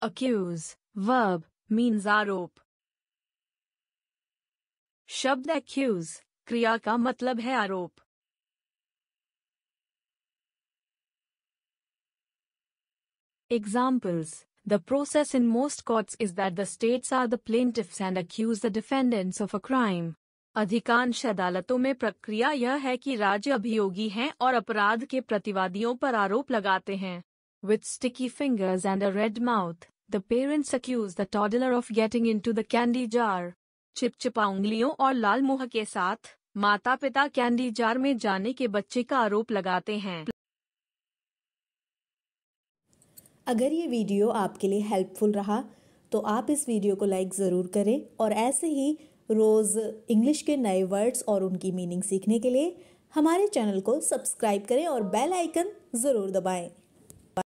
accuse verb means आरोप शब्द accuse क्रिया का मतलब है आरोप Examples The process in most courts is that the states are the plaintiffs and accuse the defendants of a crime. अधिकांश अदालतों में प्रक्रिया यह है कि राज्य अभियोगी हैं और अपराध के प्रतिवादियों पर आरोप लगाते हैं With sticky fingers and a red mouth, the parents accuse the toddler of getting into the candy jar. चिपचिपा उंगलियों और लाल मुंह के साथ माता पिता कैंडी जार में जाने के बच्चे का आरोप लगाते हैं अगर ये वीडियो आपके लिए हेल्पफुल रहा तो आप इस वीडियो को लाइक ज़रूर करें और ऐसे ही रोज़ इंग्लिश के नए वर्ड्स और उनकी मीनिंग सीखने के लिए हमारे चैनल को सब्सक्राइब करें और बेल आइकन ज़रूर दबाएं।